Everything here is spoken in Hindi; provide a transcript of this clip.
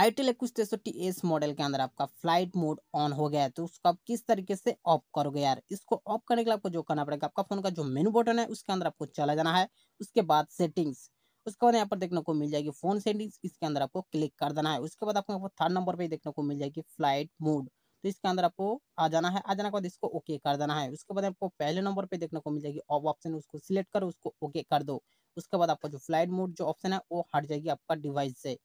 आईटेल इक्कीस तिरसठी एस मॉडल के अंदर आपका फ्लाइट मोड ऑन हो गया है तो उसको आप किस तरीके से ऑफ करोगे यार इसको ऑफ करने के लिए आपको जो करना पड़ेगा आपका फोन का जो मेनू बटन है उसके अंदर आपको चला जाना है उसके बाद सेटिंग्स उसके बाद यहाँ पर देखने को मिल जाएगी फोन सेटिंग्स इसके अंदर आपको क्लिक कर देना है उसके बाद आपको थर्ड नंबर पर देखने को मिल जाएगी फ्लाइट मोड तो इसके अंदर आपको आ जाना है आ जाने के बाद इसको ओके कर देना है उसके बाद आपको पहले नंबर पे देखने को मिल जाएगी ऑफ ऑप्शन उसको सिलेक्ट करो उसको ओके कर दो उसके बाद आपका जो फ्लाइट मोड जो ऑप्शन है वो हट जाएगी आपका डिवाइस से